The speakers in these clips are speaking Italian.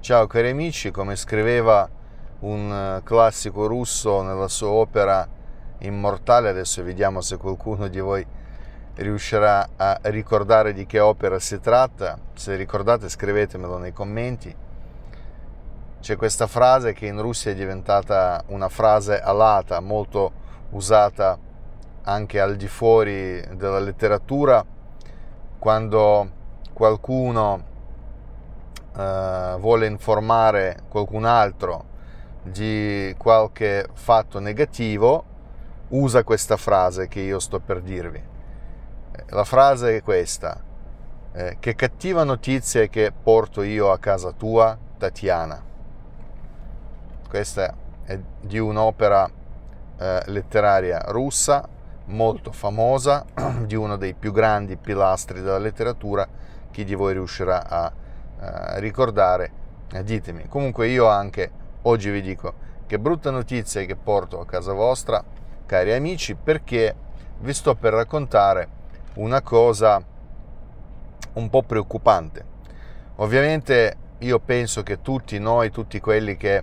Ciao cari amici, come scriveva un eh, classico russo nella sua opera immortale, adesso vediamo se qualcuno di voi riuscirà a ricordare di che opera si tratta, se ricordate scrivetemelo nei commenti. C'è questa frase che in Russia è diventata una frase alata, molto usata anche al di fuori della letteratura, quando qualcuno eh, vuole informare qualcun altro di qualche fatto negativo, usa questa frase che io sto per dirvi. Eh, la frase è questa. Eh, che cattiva notizia è che porto io a casa tua, Tatiana. Questa è di un'opera eh, letteraria russa molto famosa, di uno dei più grandi pilastri della letteratura, chi di voi riuscirà a eh, ricordare, eh, ditemi. Comunque io anche oggi vi dico che brutta notizia che porto a casa vostra, cari amici, perché vi sto per raccontare una cosa un po' preoccupante. Ovviamente io penso che tutti noi, tutti quelli che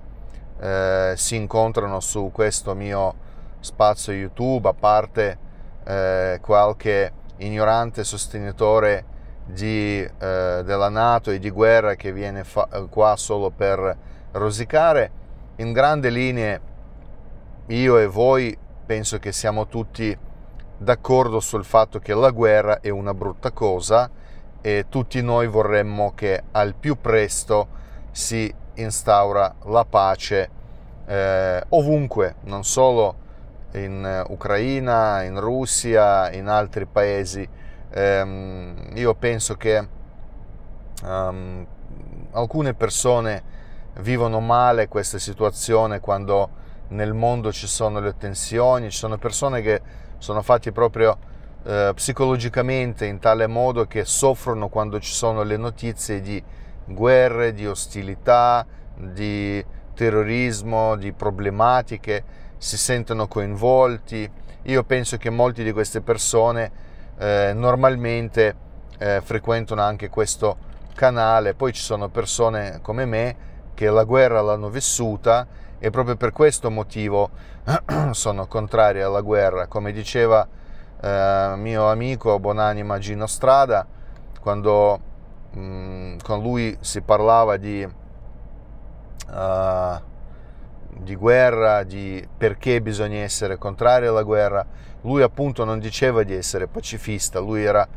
eh, si incontrano su questo mio spazio YouTube, a parte eh, qualche ignorante sostenitore di, eh, della Nato e di guerra che viene fa- eh, qua solo per rosicare. In grandi linee io e voi penso che siamo tutti d'accordo sul fatto che la guerra è una brutta cosa e tutti noi vorremmo che al più presto si instaura la pace eh, ovunque, non solo in eh, Ucraina, in Russia, in altri paesi ehm, io penso che um, alcune persone vivono male questa situazione quando nel mondo ci sono le tensioni, ci sono persone che sono fatte proprio eh, psicologicamente in tale modo che soffrono quando ci sono le notizie di guerre, di ostilità, di terrorismo, di problematiche, si sentono coinvolti. Io penso che molte di queste persone eh, normalmente eh, frequentano anche questo canale, poi ci sono persone come me che la guerra l'hanno vissuta e proprio per questo motivo sono contrari alla guerra, come diceva eh, mio amico Bonanima Gino Strada, quando mh, mm, con lui si parlava di... Uh, di guerra, di perché bisogna essere contrari alla guerra. Lui appunto non diceva di essere pacifista, lui era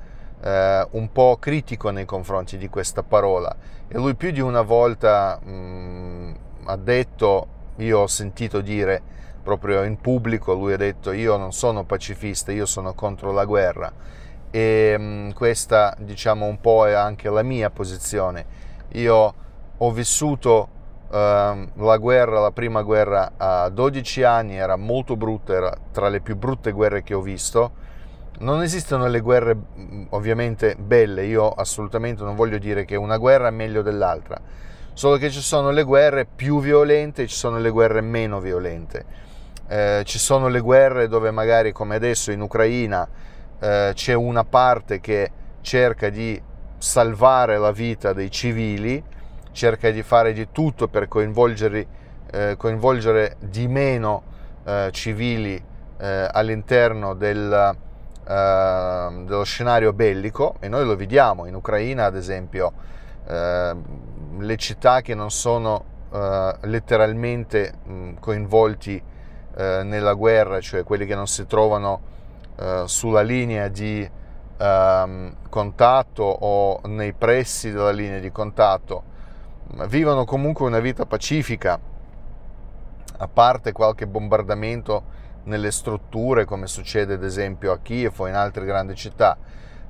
eh, un po' critico nei confronti di questa parola e lui più di una volta mh, mm, ha detto, io ho sentito dire proprio in pubblico, lui ha detto io non sono pacifista, io sono contro la guerra e mh, mm, questa diciamo un po' è anche la mia posizione. Io ho vissuto Ehm, la guerra, la prima guerra a 12 anni era molto brutta, era tra le più brutte guerre che ho visto. Non esistono le guerre mm, ovviamente belle, io assolutamente non voglio dire che una guerra è meglio dell'altra, solo che ci sono le guerre più violente e ci sono le guerre meno violente. Eh, ci sono le guerre dove magari come adesso in Ucraina eh, c'è una parte che cerca di salvare la vita dei civili cerca di fare di tutto per eh, coinvolgere di meno eh, civili eh, all'interno del, ehm, dello scenario bellico e noi lo vediamo in Ucraina ad esempio ehm, le città che non sono eh, letteralmente mh, coinvolti eh, nella guerra, cioè quelli che non si trovano eh, sulla linea di ehm, contatto o nei pressi della linea di contatto vivono comunque una vita pacifica, a parte qualche bombardamento nelle strutture come succede ad esempio a Kiev o in altre grandi città.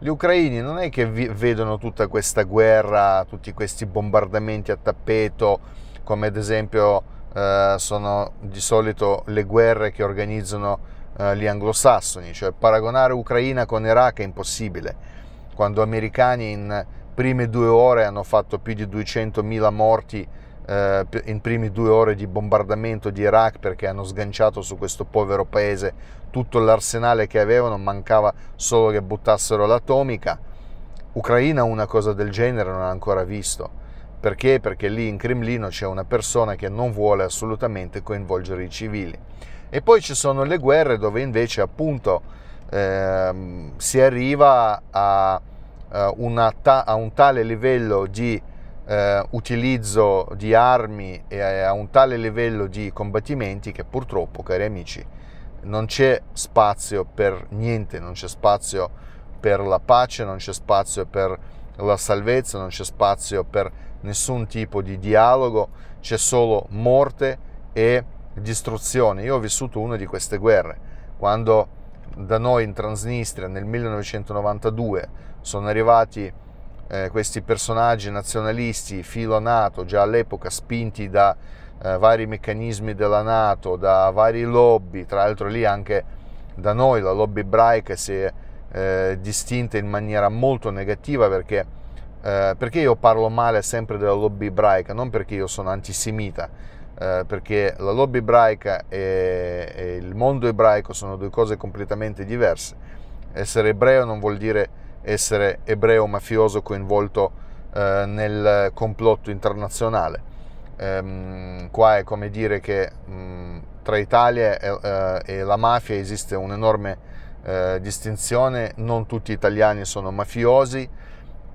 Gli ucraini non è che vedono tutta questa guerra, tutti questi bombardamenti a tappeto, come ad esempio eh, sono di solito le guerre che organizzano eh, gli anglosassoni, cioè paragonare Ucraina con Iraq è impossibile. Quando americani in prime due ore hanno fatto più di 200.000 morti eh, in prime due ore di bombardamento di Iraq perché hanno sganciato su questo povero paese tutto l'arsenale che avevano, mancava solo che buttassero l'atomica. Ucraina una cosa del genere non ha ancora visto. Perché? Perché lì in Cremlino c'è una persona che non vuole assolutamente coinvolgere i civili. E poi ci sono le guerre dove invece appunto ehm, si arriva a eh, ta- a un tale livello di eh, utilizzo di armi e a un tale livello di combattimenti che purtroppo, cari amici, non c'è spazio per niente, non c'è spazio per la pace, non c'è spazio per la salvezza, non c'è spazio per nessun tipo di dialogo, c'è solo morte e distruzione. Io ho vissuto una di queste guerre, quando da noi in Transnistria nel 1992 sono arrivati eh, questi personaggi nazionalisti filo NATO, già all'epoca spinti da eh, vari meccanismi della NATO, da vari lobby, tra l'altro lì anche da noi la lobby ebraica si è eh, distinta in maniera molto negativa perché, eh, perché, io parlo male sempre della lobby ebraica, non perché io sono antisemita, eh, perché la lobby ebraica e, e il mondo ebraico sono due cose completamente diverse. Essere ebreo non vuol dire essere ebreo mafioso coinvolto eh, nel complotto internazionale. Ehm, qua è come dire che mh, tra Italia e, eh, e, la mafia esiste un'enorme eh, distinzione, non tutti gli italiani sono mafiosi,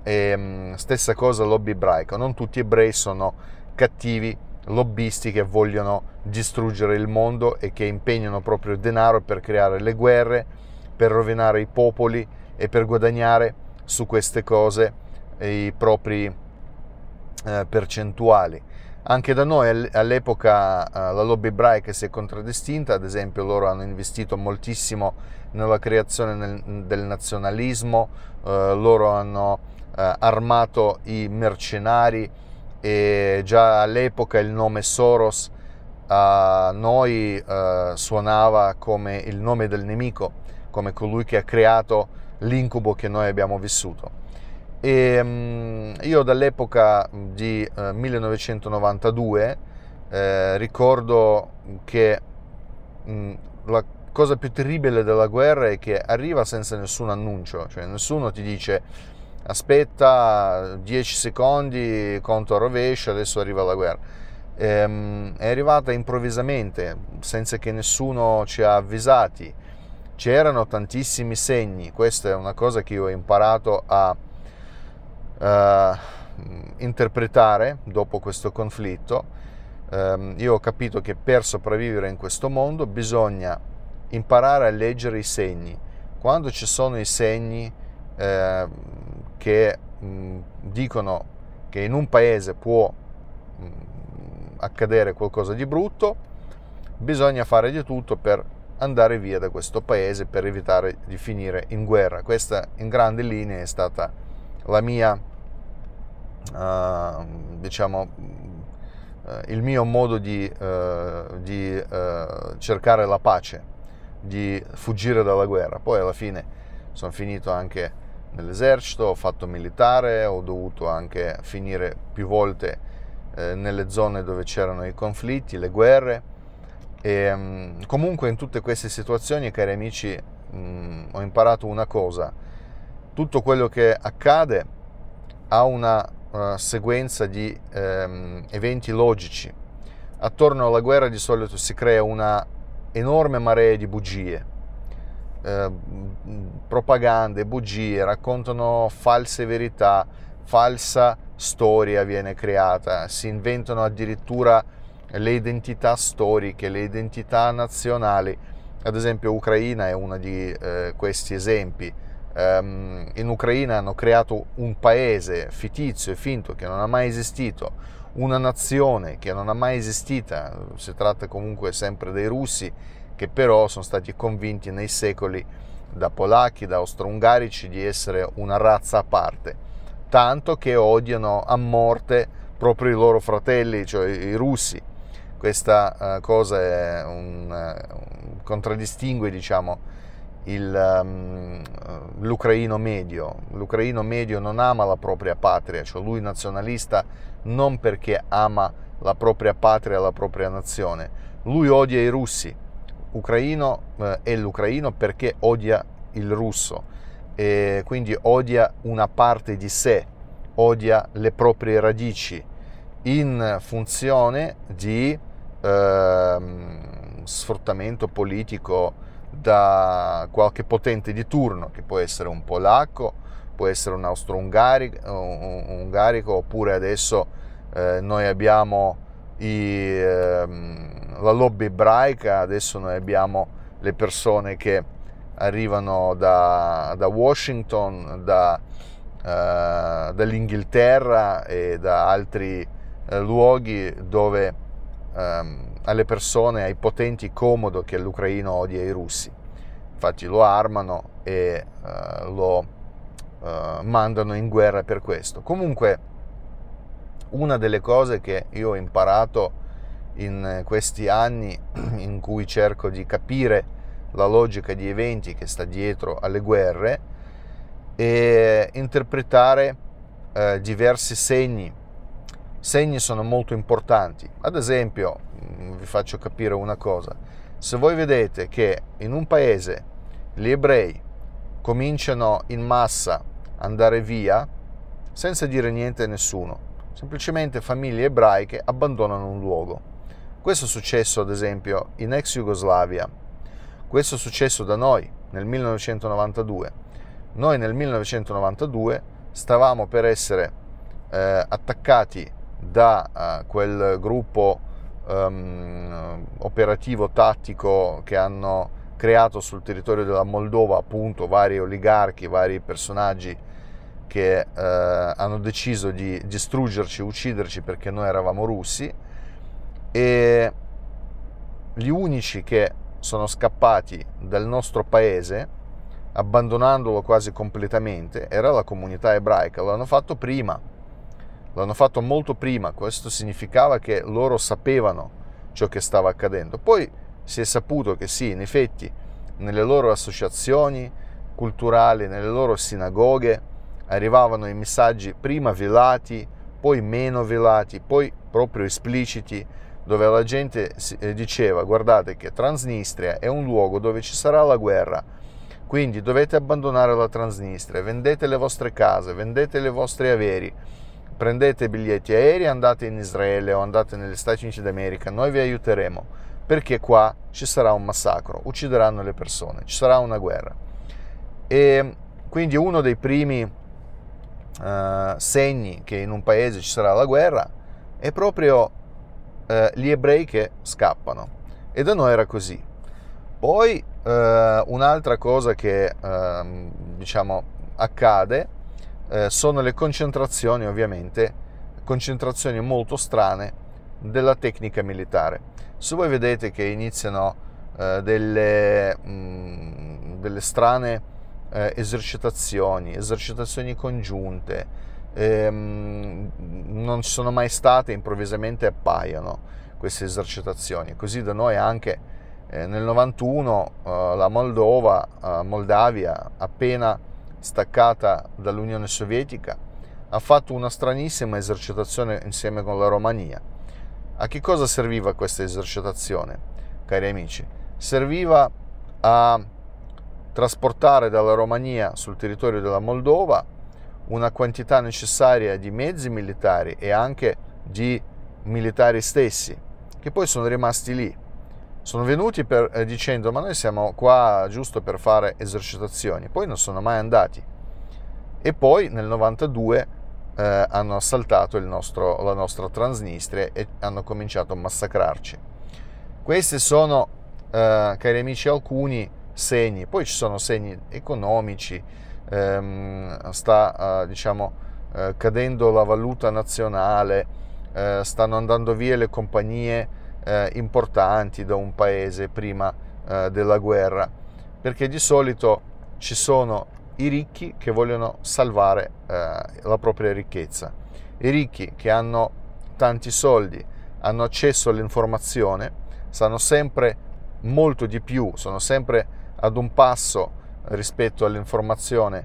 e, mh, stessa cosa lobby ebraico, non tutti ebrei sono cattivi lobbisti che vogliono distruggere il mondo e che impegnano proprio il denaro per creare le guerre, per rovinare i popoli, e per guadagnare su queste cose i propri eh, percentuali. Anche da noi all'epoca eh, la lobby ebraica si è contraddistinta, ad esempio loro hanno investito moltissimo nella creazione del nazionalismo, eh, loro hanno armato i mercenari e già all'epoca il nome Soros a noi suonava come il nome del nemico, come colui che ha creato l'incubo che noi abbiamo vissuto. E, um, io dall'epoca di uh, eh, 1992 eh, ricordo che mh, la cosa più terribile della guerra è che arriva senza nessun annuncio, cioè nessuno ti dice aspetta 10 secondi, conto a rovescio, adesso arriva la guerra. Ehm, è arrivata improvvisamente, senza che nessuno ci ha avvisati c'erano tantissimi segni, questa è una cosa che io ho imparato a eh, interpretare dopo questo conflitto. Eh, io ho capito che per sopravvivere in questo mondo bisogna imparare a leggere i segni. Quando ci sono i segni eh, che mh, dicono che in un paese può mh, accadere qualcosa di brutto, bisogna fare di tutto per andare via da questo paese per evitare di finire in guerra. Questa in grandi linee è stata la mia, uh, diciamo, uh, il mio modo di, uh, di cercare la pace, di fuggire dalla guerra. Poi alla fine sono finito anche nell'esercito, ho fatto militare, ho dovuto anche finire più volte nelle zone dove c'erano i conflitti, le guerre e, ehm, comunque in tutte queste situazioni, cari amici, mh, mm, ho imparato una cosa. Tutto quello che accade ha una uh, sequenza di um, eventi logici. Attorno alla guerra di solito si crea una enorme marea di bugie. Eh, propagande, bugie, raccontano false verità, falsa storia viene creata, si inventano addirittura le identità storiche, le identità nazionali. Ad esempio Ucraina è uno di eh, questi esempi. Um, in Ucraina hanno creato un paese fittizio e finto che non ha mai esistito, una nazione che non ha mai esistita, si tratta comunque sempre dei russi che però sono stati convinti nei secoli da polacchi, da austro-ungarici di essere una razza a parte, tanto che odiano a morte proprio i loro fratelli, cioè i russi. Questa eh, cosa un, eh, un contraddistingue diciamo, il, um, l'ucraino medio. L'ucraino medio non ama la propria patria, cioè lui nazionalista non perché ama la propria patria, la propria nazione. Lui odia i russi, ucraino eh, è l'ucraino perché odia il russo e quindi odia una parte di sé, odia le proprie radici in funzione di ehm, sfruttamento politico da qualche potente di turno, che può essere un polacco, può essere un austro-ungarico, oppure adesso eh, noi abbiamo i, ehm, la lobby ebraica, adesso noi abbiamo le persone che arrivano da, da Washington, da, eh, dall'Inghilterra e da altri eh, luoghi dove ehm, alle persone, ai potenti comodo che l'ucraino odia i russi. Infatti lo armano e eh, lo eh, mandano in guerra per questo. Comunque una delle cose che io ho imparato in questi anni in cui cerco di capire la logica di eventi che sta dietro alle guerre e interpretare eh, diversi segni segni sono molto importanti. Ad esempio, mm, vi faccio capire una cosa, se voi vedete che in un paese gli ebrei cominciano in massa a andare via senza dire niente a nessuno, semplicemente famiglie ebraiche abbandonano un luogo. Questo è successo ad esempio in ex Jugoslavia, questo è successo da noi nel 1992. Noi nel 1992 stavamo per essere eh, attaccati da uh, quel gruppo um, operativo tattico che hanno creato sul territorio della Moldova appunto vari oligarchi, vari personaggi che uh, hanno deciso di distruggerci, ucciderci perché noi eravamo russi e gli unici che sono scappati dal nostro paese abbandonandolo quasi completamente era la comunità ebraica, lo hanno fatto prima l'hanno fatto molto prima, questo significava che loro sapevano ciò che stava accadendo. Poi si è saputo che sì, in effetti, nelle loro associazioni culturali, nelle loro sinagoghe, arrivavano i messaggi prima velati, poi meno velati, poi proprio espliciti, dove la gente eh, diceva guardate che Transnistria è un luogo dove ci sarà la guerra, quindi dovete abbandonare la Transnistria, vendete le vostre case, vendete i vostri averi, prendete biglietti aerei, andate in Israele o andate negli Stati Uniti d'America, noi vi aiuteremo, perché qua ci sarà un massacro, uccideranno le persone, ci sarà una guerra. E quindi uno dei primi uh, segni che in un paese ci sarà la guerra è proprio uh, gli ebrei che scappano. E da noi era così. Poi uh, un'altra cosa che ehm, diciamo accade eh, sono le concentrazioni ovviamente, concentrazioni molto strane della tecnica militare. Se voi vedete che iniziano eh, delle, mh, mm, delle, strane eh, esercitazioni, esercitazioni congiunte, ehm, non ci sono mai state, improvvisamente appaiono queste esercitazioni. Così da noi anche eh, nel 91 eh, la Moldova, eh, Moldavia, appena staccata dall'Unione Sovietica, ha fatto una stranissima esercitazione insieme con la Romania. A che cosa serviva questa esercitazione, cari amici? Serviva a trasportare dalla Romania sul territorio della Moldova una quantità necessaria di mezzi militari e anche di militari stessi, che poi sono rimasti lì sono venuti per, eh, dicendo ma noi siamo qua giusto per fare esercitazioni, poi non sono mai andati. E poi nel 92 eh, hanno assaltato nostro, la nostra Transnistria e hanno cominciato a massacrarci. Questi sono, eh, cari amici, alcuni segni, poi ci sono segni economici, ehm, sta eh, diciamo, eh, cadendo la valuta nazionale, eh, stanno andando via le compagnie eh, importanti da un paese prima eh, della guerra, perché di solito ci sono i ricchi che vogliono salvare eh, la propria ricchezza, i ricchi che hanno tanti soldi, hanno accesso all'informazione, sanno sempre molto di più, sono sempre ad un passo rispetto all'informazione,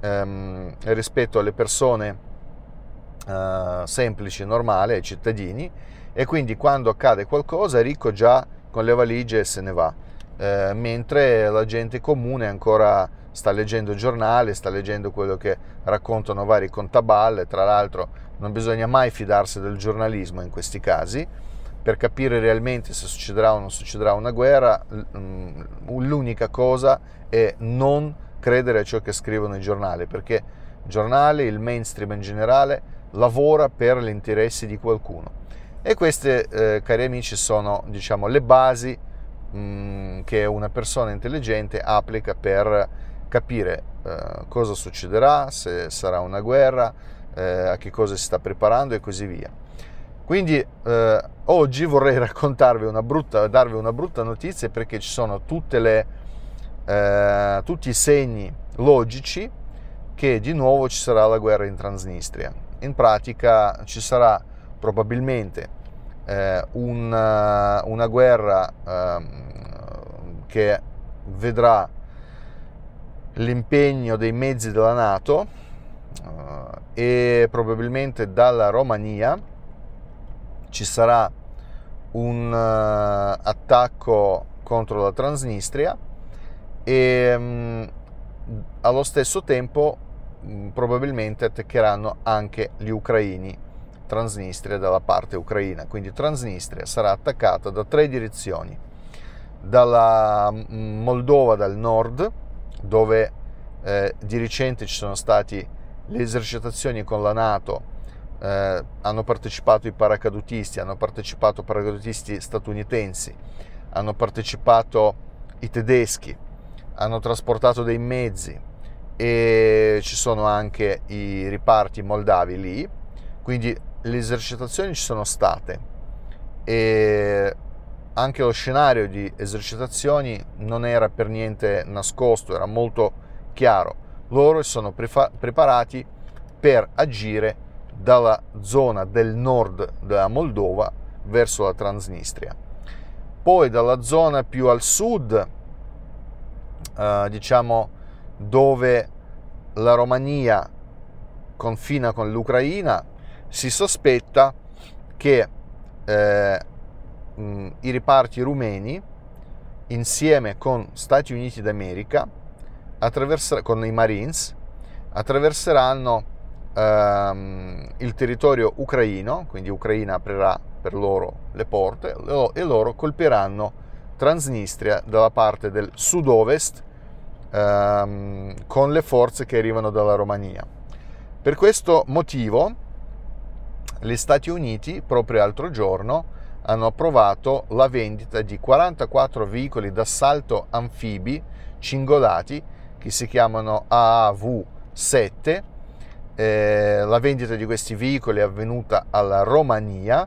ehm, rispetto alle persone eh, semplici, normali, ai cittadini e quindi quando accade qualcosa Ricco già con le valigie se ne va, eh, mentre la gente comune ancora sta leggendo il giornale, sta leggendo quello che raccontano vari contaballe, tra l'altro non bisogna mai fidarsi del giornalismo in questi casi, per capire realmente se succederà o non succederà una guerra, mm, l'unica cosa è non credere a ciò che scrivono i giornali, perché i giornali, il mainstream in generale, lavora per gli interessi di qualcuno e queste, eh, cari amici, sono diciamo, le basi mh, mm, che una persona intelligente applica per capire eh, cosa succederà, se sarà una guerra, eh, a che cosa si sta preparando e così via. Quindi eh, oggi vorrei raccontarvi una brutta, darvi una brutta notizia perché ci sono le, eh, tutti i segni logici che di nuovo ci sarà la guerra in Transnistria. In pratica ci sarà probabilmente eh, una, eh, una, guerra ehm, che vedrà l'impegno dei mezzi della Nato eh, e probabilmente dalla Romania ci sarà un attacco contro la Transnistria e mm, allo stesso tempo mm, probabilmente attaccheranno anche gli ucraini Transnistria dalla parte ucraina, quindi Transnistria sarà attaccata da tre direzioni, dalla mm, Moldova dal nord, dove eh, di recente ci sono state le esercitazioni con la Nato, eh, hanno partecipato i paracadutisti, hanno partecipato paracadutisti statunitensi, hanno partecipato i tedeschi, hanno trasportato dei mezzi e ci sono anche i riparti moldavi lì, quindi le esercitazioni ci sono state e anche lo scenario di esercitazioni non era per niente nascosto, era molto chiaro. Loro si sono preparati per agire dalla zona del nord della Moldova verso la Transnistria. Poi dalla zona più al sud, eh, diciamo dove la Romania confina con l'Ucraina, si sospetta che eh, i riparti rumeni insieme con Stati Uniti d'America con i Marines attraverseranno ehm, il territorio ucraino, quindi Ucraina aprirà per loro le porte e loro colpiranno Transnistria dalla parte del sud-ovest ehm, con le forze che arrivano dalla Romania. Per questo motivo gli Stati Uniti proprio l'altro giorno hanno approvato la vendita di 44 veicoli d'assalto anfibi cingolati che si chiamano AAV-7. Eh, la vendita di questi veicoli è avvenuta alla Romania.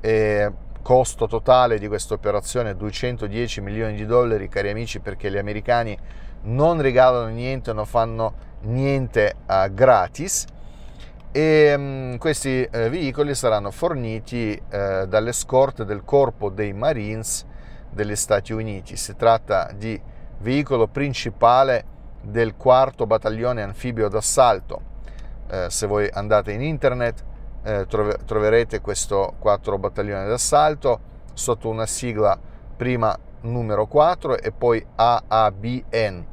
Eh, costo totale di questa operazione 210 milioni di dollari, cari amici, perché gli americani non regalano niente, non fanno niente uh, gratis e mh, mm, questi eh, veicoli saranno forniti eh, dalle scorte del Corpo dei Marines degli Stati Uniti. Si tratta di veicolo principale del 4 battaglione anfibio d'assalto. Eh, se voi andate in internet eh, trove- troverete questo 4 battaglione d'assalto sotto una sigla prima numero 4 e poi AABN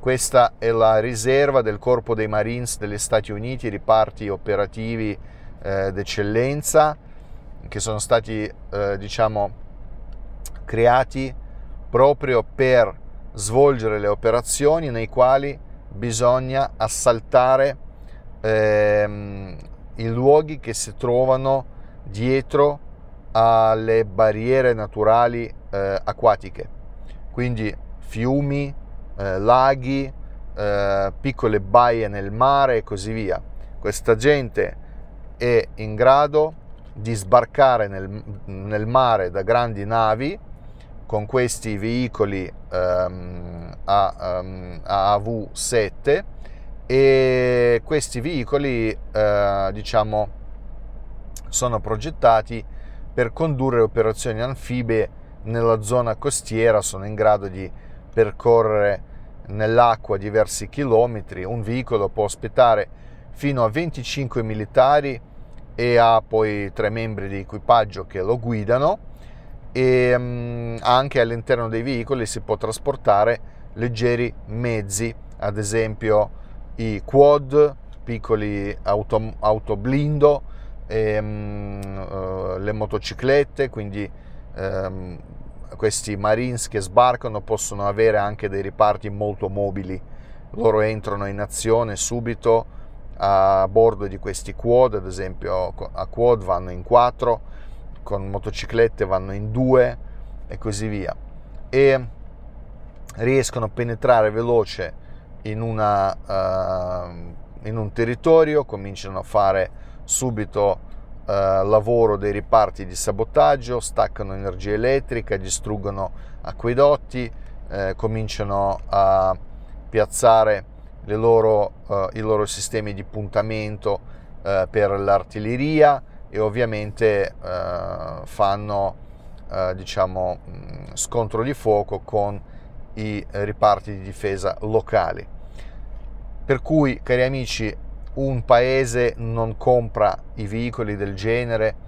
questa è la riserva del Corpo dei Marines degli Stati Uniti, riparti operativi eh, d'eccellenza che sono stati eh, diciamo, creati proprio per svolgere le operazioni nei quali bisogna assaltare ehm, i luoghi che si trovano dietro alle barriere naturali eh, acquatiche, quindi fiumi, eh, laghi, eh, piccole baie nel mare e così via. Questa gente è in grado di sbarcare nel, nel mare da grandi navi con questi veicoli um, a, um, ehm, AV7 e questi veicoli uh, diciamo sono progettati per condurre operazioni anfibie nella zona costiera sono in grado di percorrere nell'acqua diversi chilometri, un veicolo può ospitare fino a 25 militari e ha poi tre membri di equipaggio che lo guidano e mm, anche all'interno dei veicoli si può trasportare leggeri mezzi, ad esempio i quad, piccoli auto, autoblindo, e, mh, mm, eh, uh, le motociclette, quindi um, questi Marines che sbarcano possono avere anche dei riparti molto mobili, loro entrano in azione subito a bordo di questi quad, ad esempio a quad vanno in quattro con motociclette vanno in due e così via. E riescono a penetrare veloce in, una, uh, in un territorio, cominciano a fare subito eh, lavoro dei riparti di sabotaggio, staccano energia elettrica, distruggono acquedotti, eh, cominciano a piazzare loro, eh, i loro sistemi di puntamento eh, per l'artiglieria e ovviamente eh, fanno diciamo, scontro di fuoco con i riparti di difesa locali. Per cui, cari amici, un paese non compra i veicoli del genere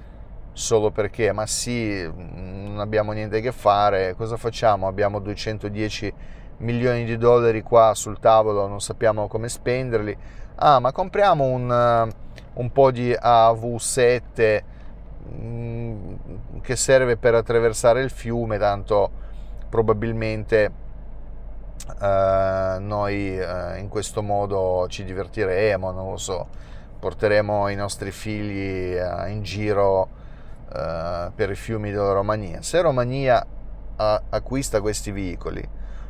solo perché, ma sì, non abbiamo niente a che fare, cosa facciamo? Abbiamo 210 milioni di dollari qua sul tavolo, non sappiamo come spenderli. Ah, ma compriamo un, eh, un po' di AV7 mm, che serve per attraversare il fiume, tanto probabilmente eh, noi eh, in questo modo ci divertiremo, non lo so, porteremo i nostri figli eh, in giro eh, per i fiumi della Romania. Se Romania acquista questi veicoli,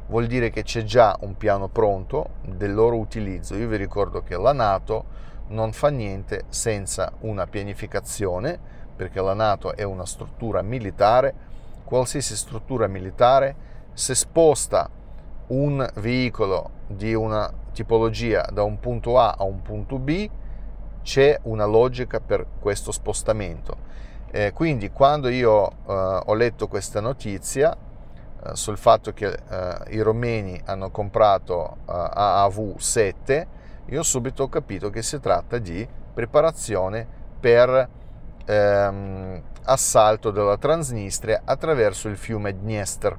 vuol dire che c'è già un piano pronto del loro utilizzo. Io vi ricordo che la Nato non fa niente senza una pianificazione, perché la Nato è una struttura militare, qualsiasi struttura militare se sposta un veicolo di una tipologia da un punto A a un punto B, c'è una logica per questo spostamento. Eh, quindi quando io eh, ho letto questa notizia eh, sul fatto che eh, i romeni hanno comprato eh, AAV7, io subito ho capito che si tratta di preparazione per ehm, assalto della Transnistria attraverso il fiume Dniester.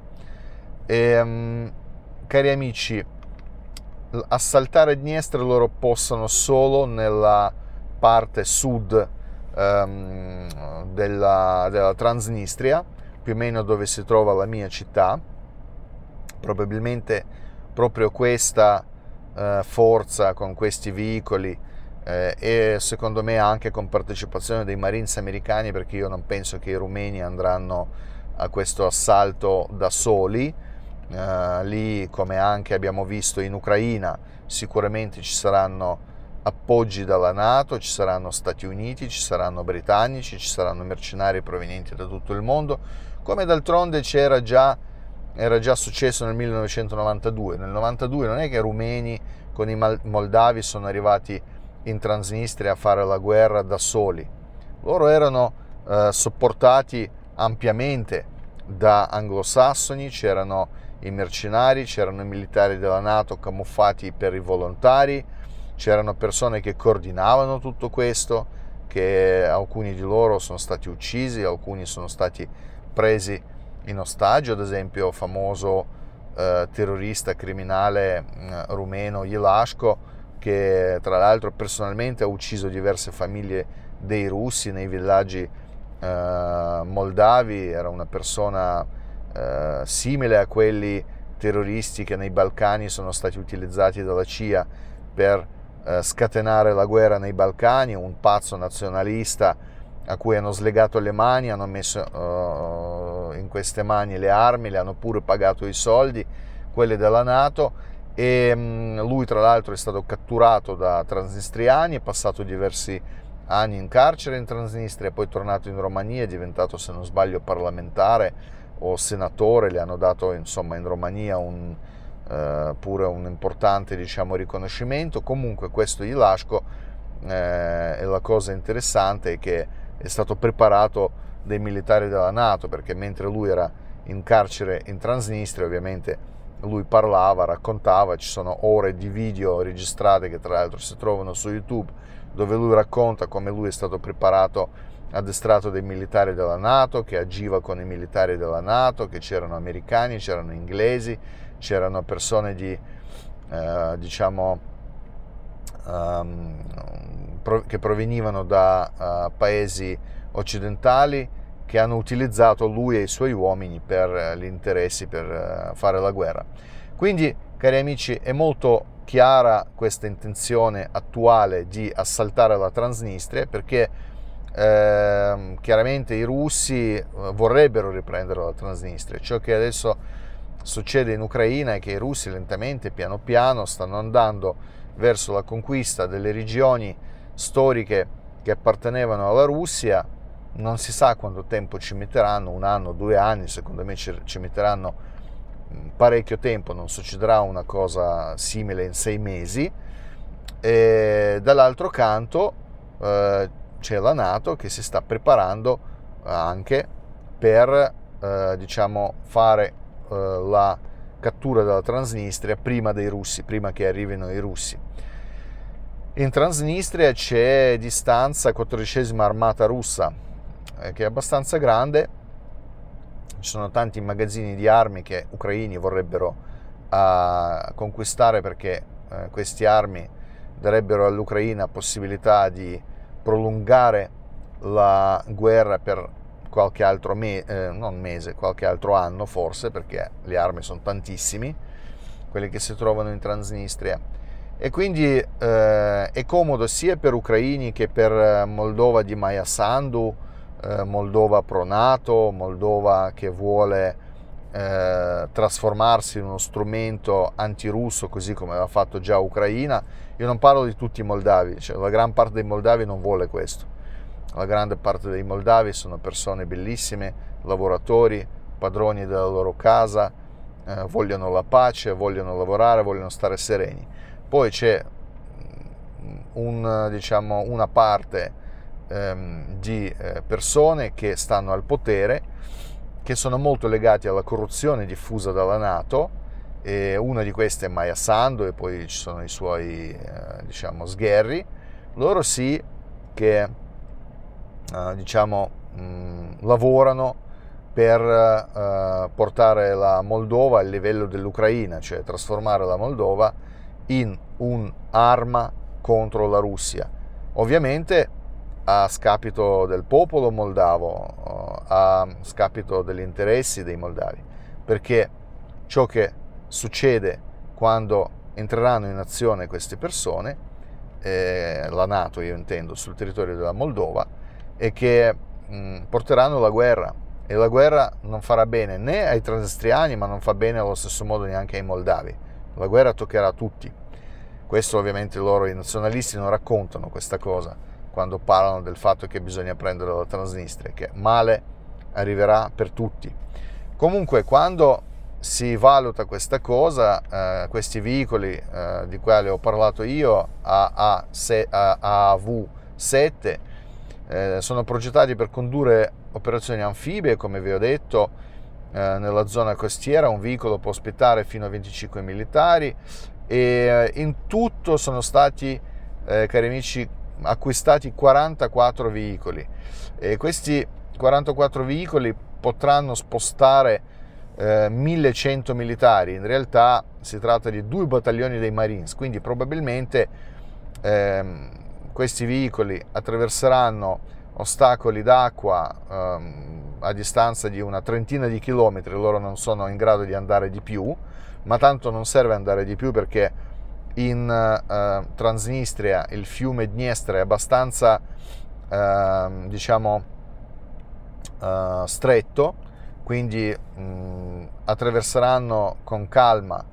E, ehm, cari amici, assaltare Dniestra loro possono solo nella parte sud um, della, della Transnistria, più o meno dove si trova la mia città. Probabilmente proprio questa uh, forza con questi veicoli eh, e secondo me anche con partecipazione dei Marines americani perché io non penso che i rumeni andranno a questo assalto da soli eh, lì come anche abbiamo visto in Ucraina sicuramente ci saranno appoggi dalla Nato, ci saranno Stati Uniti, ci saranno britannici, ci saranno mercenari provenienti da tutto il mondo, come d'altronde c'era già, era già successo nel 1992. Nel 1992 non è che i rumeni con i moldavi sono arrivati in Transnistria a fare la guerra da soli, loro erano eh, sopportati ampiamente da anglosassoni, c'erano i mercenari, c'erano i militari della Nato camuffati per i volontari, c'erano persone che coordinavano tutto questo, che alcuni di loro sono stati uccisi, alcuni sono stati presi in ostaggio, ad esempio il famoso eh, terrorista criminale eh, rumeno Ilasco che tra l'altro personalmente ha ucciso diverse famiglie dei russi nei villaggi eh, moldavi, era una persona eh, simile a quelli terroristi che nei Balcani sono stati utilizzati dalla CIA per eh, scatenare la guerra nei Balcani, un pazzo nazionalista a cui hanno slegato le mani, hanno messo eh, in queste mani le armi, le hanno pure pagato i soldi, quelle della Nato e mh, mm, lui tra l'altro è stato catturato da transnistriani, è passato diversi anni in carcere in Transnistria, poi è tornato in Romania, è diventato se non sbaglio parlamentare o senatore, le hanno dato insomma, in Romania un, eh, pure un importante diciamo, riconoscimento. Comunque questo Ilasco eh, è la cosa interessante è che è stato preparato dai militari della Nato perché mentre lui era in carcere in Transnistria ovviamente lui parlava, raccontava, ci sono ore di video registrate che tra l'altro si trovano su YouTube dove lui racconta come lui è stato preparato addestrato dai militari della Nato, che agiva con i militari della Nato, che c'erano americani, c'erano inglesi, c'erano persone di, eh, diciamo, um, pro- che provenivano da uh, paesi occidentali che hanno utilizzato lui e i suoi uomini per uh, gli interessi, per uh, fare la guerra. Quindi, cari amici, è molto chiara questa intenzione attuale di assaltare la Transnistria perché eh, chiaramente i russi eh, vorrebbero riprendere la Transnistria, ciò che adesso succede in Ucraina è che i russi lentamente, piano piano, stanno andando verso la conquista delle regioni storiche che appartenevano alla Russia, non si sa quanto tempo ci metteranno, un anno, due anni, secondo me ci metteranno mm, parecchio tempo, non succederà una cosa simile in sei mesi. E dall'altro canto eh, c'è la Nato che si sta preparando anche per eh, diciamo, fare eh, la cattura della Transnistria prima dei russi, prima che arrivino i russi. In Transnistria c'è distanza 14 armata russa, eh, che è abbastanza grande, ci sono tanti magazzini di armi che ucraini vorrebbero eh, conquistare perché eh, queste armi darebbero all'Ucraina possibilità di prolungare la guerra per qualche altro mese, eh, mese, qualche altro anno forse, perché le armi sono tantissime, quelle che si trovano in Transnistria. E quindi eh, è comodo sia per ucraini che per eh, Moldova di Maia Sandu, eh, Moldova pro NATO, Moldova che vuole eh, trasformarsi in uno strumento antirusso, così come aveva fatto già Ucraina. Io non parlo di tutti i moldavi, cioè, la gran parte dei moldavi non vuole questo. La grande parte dei moldavi sono persone bellissime, lavoratori, padroni della loro casa, eh, vogliono la pace, vogliono lavorare, vogliono stare sereni. Poi c'è mm, un, diciamo, una parte ehm, di eh, persone che stanno al potere che sono molto legati alla corruzione diffusa dalla Nato. E una di queste è Maya Sando e poi ci sono i suoi eh, diciamo, sgherri. Loro sì che eh, diciamo, mh, lavorano per eh, portare la Moldova al livello dell'Ucraina, cioè trasformare la Moldova in un'arma contro la Russia. Ovviamente a scapito del popolo moldavo, eh, a scapito degli interessi dei moldavi, perché ciò che succede quando entreranno in azione queste persone, eh, la Nato io intendo, sul territorio della Moldova, è che mh, mm, porteranno la guerra e la guerra non farà bene né ai transnistriani, ma non fa bene allo stesso modo neanche ai moldavi. La guerra toccherà a tutti. Questo ovviamente loro, i nazionalisti, non raccontano questa cosa quando parlano del fatto che bisogna prendere la Transnistria, che male arriverà per tutti. Comunque, quando si valuta questa cosa, eh, questi veicoli eh, di quali ho parlato io, AAV7, eh, sono progettati per condurre operazioni anfibie, come vi ho detto, eh, nella zona costiera, un veicolo può ospitare fino a 25 militari e eh, in tutto sono stati, eh, cari amici, acquistati 44 veicoli e questi 44 veicoli potranno spostare eh, 1100 militari, in realtà si tratta di due battaglioni dei Marines, quindi probabilmente ehm, questi veicoli attraverseranno ostacoli d'acqua ehm, a distanza di una trentina di chilometri, loro non sono in grado di andare di più, ma tanto non serve andare di più perché in eh, Transnistria il fiume Dniestre è abbastanza, eh, diciamo, eh, stretto, quindi mh, mm, attraverseranno con calma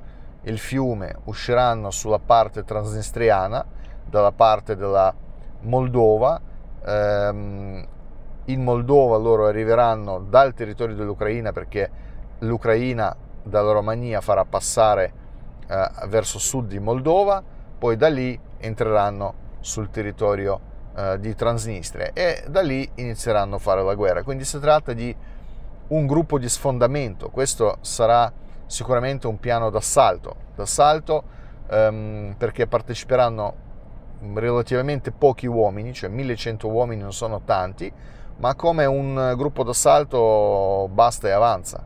il fiume, usciranno sulla parte transnistriana, dalla parte della Moldova. Ehm, in Moldova loro arriveranno dal territorio dell'Ucraina perché l'Ucraina dalla Romania farà passare eh, verso sud di Moldova, poi da lì entreranno sul territorio eh, di Transnistria e da lì inizieranno a fare la guerra. Quindi si tratta di un gruppo di sfondamento, questo sarà sicuramente un piano d'assalto, d'assalto ehm, perché parteciperanno mm, relativamente pochi uomini, cioè 1100 uomini non sono tanti, ma come un eh, gruppo d'assalto basta e avanza.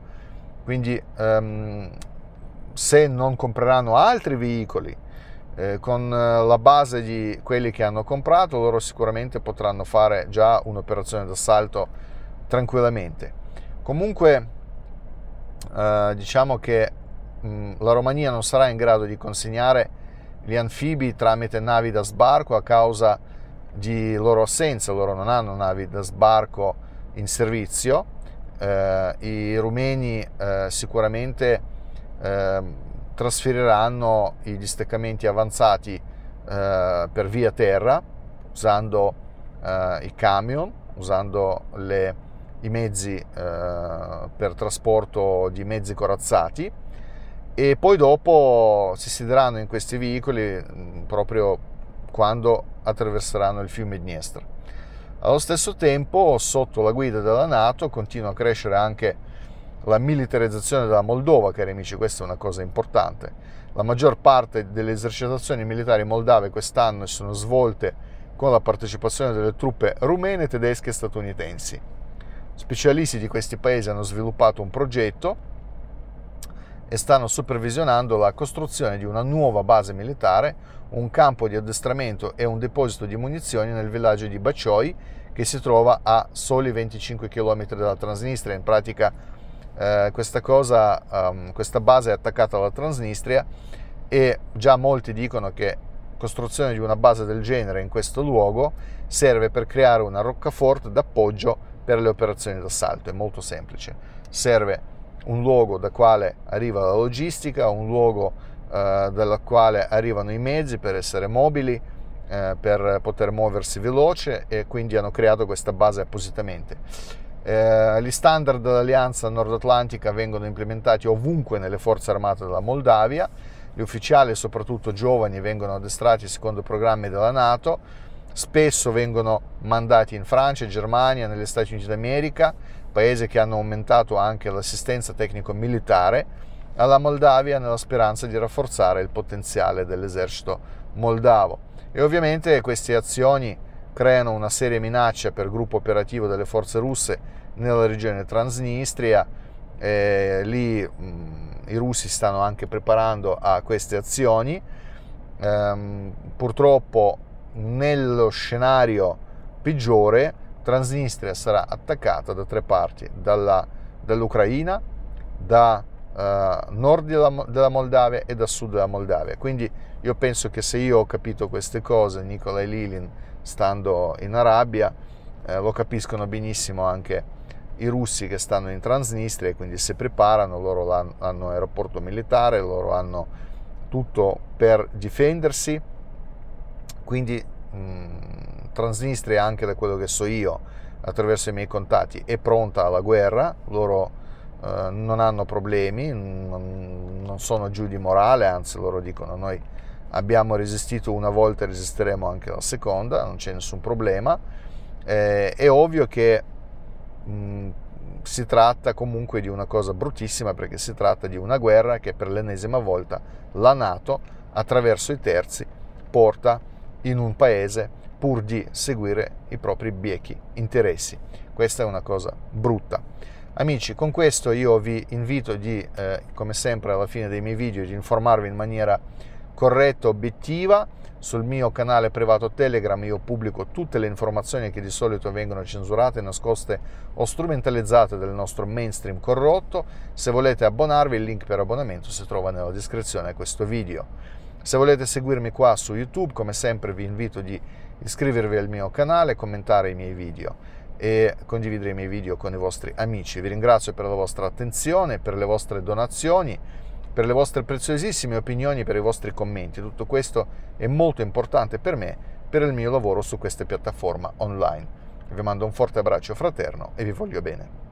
Quindi ehm, se non compreranno altri veicoli eh, con eh, la base di quelli che hanno comprato, loro sicuramente potranno fare già un'operazione d'assalto tranquillamente. Comunque eh, diciamo che mh, mm, la Romania non sarà in grado di consegnare gli anfibi tramite navi da sbarco a causa di loro assenza, loro non hanno navi da sbarco in servizio. Eh, I rumeni eh, sicuramente Ehm, trasferiranno i distaccamenti avanzati eh, per via terra usando eh, i camion, usando le, i mezzi eh, per trasporto di mezzi corazzati e poi dopo si siederanno in questi veicoli mm, proprio quando attraverseranno il fiume Dniester. Allo stesso tempo, sotto la guida della Nato, continua a crescere anche la militarizzazione della Moldova, cari amici, questa è una cosa importante. La maggior parte delle esercitazioni militari moldave quest'anno si sono svolte con la partecipazione delle truppe rumene, tedesche e statunitensi. Specialisti di questi paesi hanno sviluppato un progetto e stanno supervisionando la costruzione di una nuova base militare, un campo di addestramento e un deposito di munizioni nel villaggio di Bacioi che si trova a soli 25 km dalla Transnistria, in pratica eh, questa cosa, um, questa base è attaccata alla Transnistria e già molti dicono che costruzione di una base del genere in questo luogo serve per creare una roccaforte d'appoggio per le operazioni d'assalto, è molto semplice. Serve un luogo da quale arriva la logistica, un luogo eh, dalla quale arrivano i mezzi per essere mobili, eh, per poter muoversi veloce e quindi hanno creato questa base appositamente. Eh, gli standard dell'Alleanza Nord Atlantica vengono implementati ovunque nelle forze armate della Moldavia, gli ufficiali, soprattutto giovani, vengono addestrati secondo programmi della Nato, spesso vengono mandati in Francia, Germania, negli Stati Uniti d'America, paesi che hanno aumentato anche l'assistenza tecnico-militare alla Moldavia nella speranza di rafforzare il potenziale dell'esercito moldavo. E ovviamente queste azioni creano una serie minaccia per il gruppo operativo delle forze russe nella regione Transnistria. Eh, lì mh, i russi stanno anche preparando a queste azioni. Ehm, purtroppo nello scenario peggiore Transnistria sarà attaccata da tre parti, dalla, dall'Ucraina, da eh, nord della, della Moldavia e da sud della Moldavia. Quindi io penso che se io ho capito queste cose, Nikolai Lilin stando in Arabia, eh, lo capiscono benissimo anche i russi che stanno in Transnistria e quindi si preparano, loro hanno, hanno aeroporto militare, loro hanno tutto per difendersi, quindi mh, mm, Transnistria anche da quello che so io, attraverso i miei contatti, è pronta alla guerra, loro eh, non hanno problemi, non, non sono giù di morale, anzi loro dicono noi abbiamo resistito una volta e resisteremo anche la seconda, non c'è nessun problema. Eh, è ovvio che mh, mm, si tratta comunque di una cosa bruttissima perché si tratta di una guerra che per l'ennesima volta la Nato attraverso i terzi porta in un paese pur di seguire i propri biechi interessi. Questa è una cosa brutta. Amici, con questo io vi invito di, eh, come sempre alla fine dei miei video, di informarvi in maniera corretta, obiettiva. Sul mio canale privato Telegram io pubblico tutte le informazioni che di solito vengono censurate, nascoste o strumentalizzate dal nostro mainstream corrotto. Se volete abbonarvi, il link per abbonamento si trova nella descrizione a questo video. Se volete seguirmi qua su YouTube, come sempre vi invito di iscrivervi al mio canale, commentare i miei video e condividere i miei video con i vostri amici. Vi ringrazio per la vostra attenzione, per le vostre donazioni per le vostre preziosissime opinioni, per i vostri commenti. Tutto questo è molto importante per me, per il mio lavoro su questa piattaforma online. Vi mando un forte abbraccio fraterno e vi voglio bene.